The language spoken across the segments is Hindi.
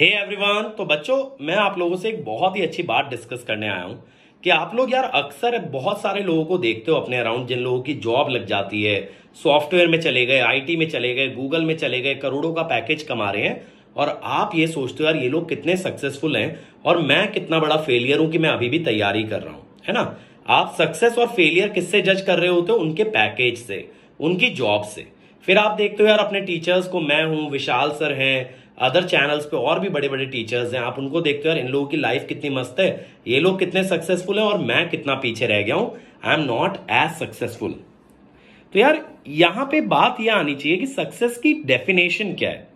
हे hey एवरीवन तो बच्चों मैं आप लोगों से एक बहुत ही अच्छी बात डिस्कस करने आया हूँ कि आप लोग यार अक्सर बहुत सारे लोगों को देखते हो अपने अराउंड जिन लोगों की जॉब लग जाती है सॉफ्टवेयर में चले गए आईटी में चले गए गूगल में चले गए करोड़ों का पैकेज कमा रहे हैं और आप ये सोचते हो यार ये लोग कितने सक्सेसफुल हैं और मैं कितना बड़ा फेलियर हूं कि मैं अभी भी तैयारी कर रहा हूं है ना आप सक्सेस और फेलियर किससे जज कर रहे होते हो उनके पैकेज से उनकी जॉब से फिर आप देखते हो यार अपने टीचर्स को मैं हूं विशाल सर हैं अदर चैनल्स पे और भी बड़े बड़े टीचर्स हैं आप उनको देखते हो इन लोगों की लाइफ कितनी मस्त है ये लोग कितने सक्सेसफुल हैं और मैं कितना पीछे रह गया हूं I am not as successful तो यार यहां पे बात यह आनी चाहिए कि सक्सेस की डेफिनेशन क्या है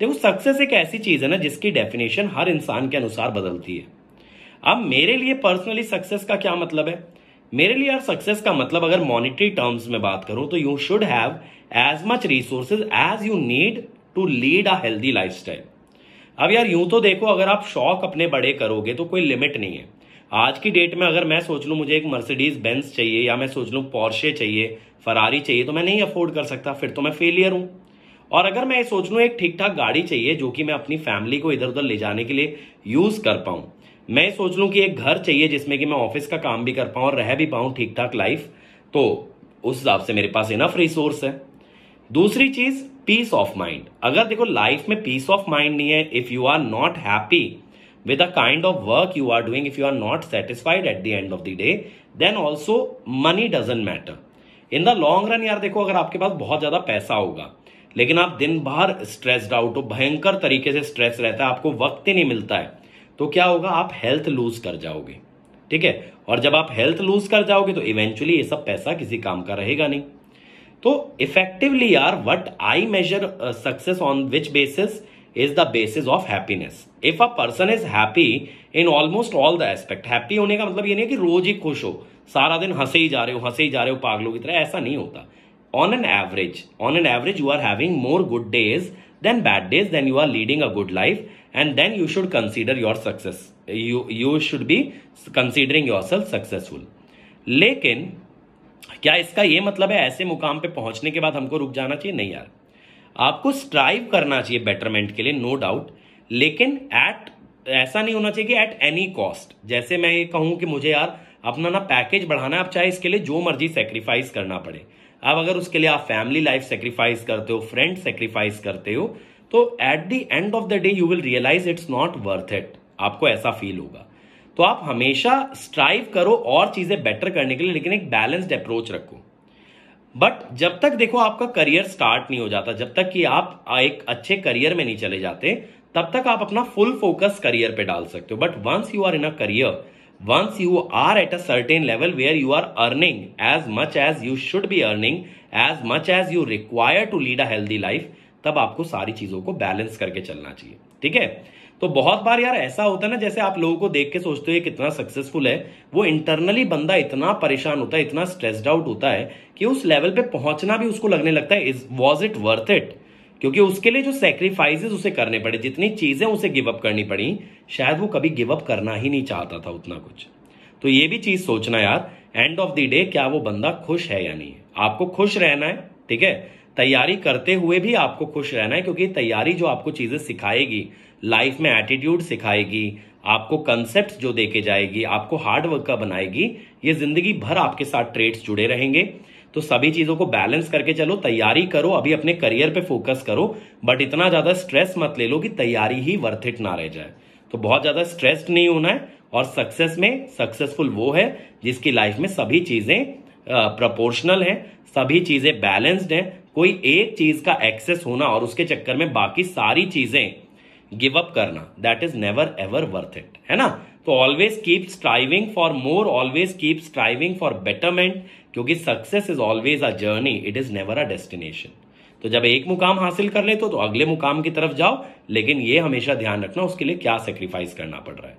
देखो सक्सेस एक ऐसी चीज है ना जिसकी डेफिनेशन हर इंसान के अनुसार बदलती है अब मेरे लिए पर्सनली सक्सेस का क्या मतलब है मेरे लिए यार सक्सेस का मतलब अगर मॉनिटरी टर्म्स में बात करूं तो you should have as much resources as you need to lead a healthy life अब यार यूं तो देखो अगर आप शौक अपने बड़े करोगे तो कोई लिमिट नहीं है आज की डेट में अगर मैं सोच लूँ मुझे एक मर्सिडीज बेंस चाहिए या मैं सोच लूँ पॉर्शे चाहिए फरारी चाहिए तो मैं नहीं अफोर्ड कर सकता फिर तो मैं फेलियर हूँ और अगर मैं ये सोच लूँ एक ठीक ठाक गाड़ी चाहिए जो कि मैं अपनी फैमिली को इधर उधर ले जाने के लिए यूज़ कर पाऊँ मैं सोच लूँ कि एक घर चाहिए जिसमें कि मैं ऑफिस का काम भी कर पाऊँ और रह भी पाऊँ ठीक ठाक लाइफ तो उस हिसाब से मेरे पास इनफ रिसोर्स है दूसरी चीज पीस ऑफ माइंड अगर देखो लाइफ में पीस ऑफ माइंड नहीं है if you are not happy with a kind of work you are doing if you are not satisfied at the end of the day then also money doesn't matter in the long run यार देखो अगर आपके पास बहुत ज्यादा पैसा होगा लेकिन आप दिन भर स्ट्रेस्ड आउट हो भयंकर तरीके से स्ट्रेस रहता है आपको वक्त ही नहीं मिलता है तो क्या होगा आप हेल्थ लूज कर जाओगे ठीक है और जब आप हेल्थ लूज कर जाओगे तो इवेंचुअली ये सब पैसा किसी काम का रहेगा नहीं तो effectively are what I measure success on which basis is the basis of happiness if a person is happy in almost all the aspect happy होने का मतलब ये नहीं है कि रोज ही खुश हो सारा दिन हंसे ही जा रहे हो हंसे ही जा रहे हो पागलों की तरह ऐसा नहीं होता on an average on an average you are having more good days than bad days then you are leading a good life and then you should consider your success you you should be considering yourself successful लेकिन क्या इसका ये मतलब है ऐसे मुकाम पे पहुंचने के बाद हमको रुक जाना चाहिए नहीं यार आपको स्ट्राइव करना चाहिए बेटरमेंट के लिए नो no डाउट लेकिन एट ऐसा नहीं होना चाहिए कि एट एनी कॉस्ट जैसे मैं ये कहूं कि मुझे यार अपना ना पैकेज बढ़ाना है आप चाहे इसके लिए जो मर्जी सेक्रीफाइस करना पड़े अब अगर उसके लिए आप फैमिली लाइफ सेक्रीफाइस करते हो फ्रेंड सेक्रीफाइस करते हो तो at the end of the day you will realise it's not worth it आपको ऐसा फील होगा तो आप हमेशा स्ट्राइव करो और चीज़ें बेटर करने के लिए लेकिन एक बैलेंस्ड अप्रोच रखो बट जब तक देखो आपका करियर स्टार्ट नहीं हो जाता जब तक कि आप एक अच्छे करियर में नहीं चले जाते तब तक आप अपना फुल फोकस करियर पे डाल सकते हो but once you are in a career once you are at a certain level where you are earning as much as you should be earning as much as you require to lead a healthy life तब आपको सारी चीजों को बैलेंस करके चलना चाहिए ठीक है तो बहुत बार यार ऐसा होता है ना जैसे आप लोगों को देख के सोचते हो ये कितना सक्सेसफुल है वो इंटरनली बंदा इतना परेशान होता है इतना स्ट्रेस्ड आउट होता है कि उस लेवल पे पहुंचना भी उसको लगने लगता है is was it worth it क्योंकि उसके लिए जो सेक्रीफाइसेस उसे करने पड़े जितनी चीजें उसे गिव अप करनी पड़ी शायद वो कभी गिवअप करना ही नहीं चाहता था उतना कुछ तो ये भी चीज सोचना यार एंड ऑफ द डे क्या वो बंदा खुश है या नहीं आपको खुश रहना है ठीक है तैयारी करते हुए भी आपको खुश रहना है क्योंकि तैयारी जो आपको चीज़ें सिखाएगी लाइफ में एटीट्यूड सिखाएगी आपको कंसेप्ट जो दे के जाएगी आपको हार्डवर्क का बनाएगी ये जिंदगी भर आपके साथ ट्रेड्स जुड़े रहेंगे तो सभी चीज़ों को बैलेंस करके चलो तैयारी करो अभी अपने करियर पे फोकस करो बट इतना ज़्यादा स्ट्रेस मत ले लो कि तैयारी ही वर्थ इट ना रह जाए तो बहुत ज़्यादा स्ट्रेस्ड नहीं होना है और सक्सेस में सक्सेसफुल वो है जिसकी लाइफ में सभी चीज़ें प्रपोर्शनल है सभी चीज़ें बैलेंस्ड है कोई एक चीज़ का एक्सेस होना और उसके चक्कर में बाकी सारी चीज़ें गिव अप करना that is never ever worth it है ना तो always keep striving for more always keep striving for betterment क्योंकि success is always a journey it is never a destination तो जब एक मुकाम हासिल कर ले तो, तो अगले मुकाम की तरफ जाओ लेकिन ये हमेशा ध्यान रखना उसके लिए क्या सेक्रीफाइस करना पड़ रहा है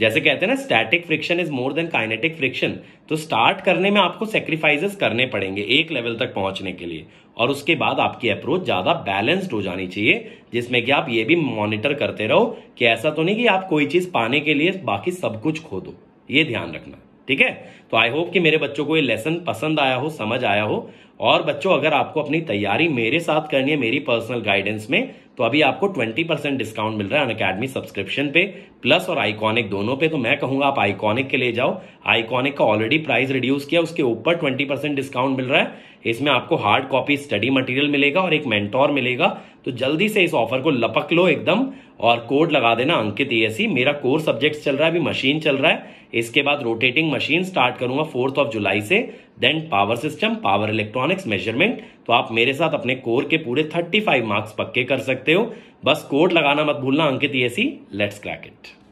जैसे कहते हैं ना static friction is more than kinetic friction तो स्टार्ट करने में आपको सेक्रीफाइजेस करने पड़ेंगे एक लेवल तक पहुंचने के लिए और उसके बाद आपकी अप्रोच ज़्यादा बैलेंस्ड हो जानी चाहिए जिसमें कि आप ये भी मॉनिटर करते रहो कि ऐसा तो नहीं कि आप कोई चीज़ पाने के लिए बाकी सब कुछ खो दो ये ध्यान रखना ठीक है तो आई होप कि मेरे बच्चों को ये लेसन पसंद आया हो समझ आया हो और बच्चों अगर आपको अपनी तैयारी मेरे साथ करनी है मेरी पर्सनल गाइडेंस में तो अभी आपको 20 परसेंट डिस्काउंट मिल रहा है अन अकेडमी सब्सक्रिप्शन पे प्लस और आइकॉनिक दोनों पे तो मैं कहूंगा आप आइकॉनिक के लिए जाओ आइकॉनिक का ऑलरेडी प्राइस रिड्यूस किया उसके ऊपर 20 परसेंट डिस्काउंट मिल रहा है इसमें आपको हार्ड कॉपी स्टडी मटेरियल मिलेगा और एक मेंटोर मिलेगा तो जल्दी से इस ऑफर को लपक लो एकदम और कोड लगा देना अंकित ई मेरा कोर सब्जेक्ट चल रहा है अभी मशीन चल रहा है इसके बाद रोटेटिंग मशीन स्टार्ट करूंगा फोर्थ ऑफ जुलाई से then power system power electronics measurement तो आप मेरे साथ अपने कोर के पूरे 35 मार्क्स पक्के कर सकते हो बस कोड लगाना मत भूलना अंकित सी लेट्स क्रैक इट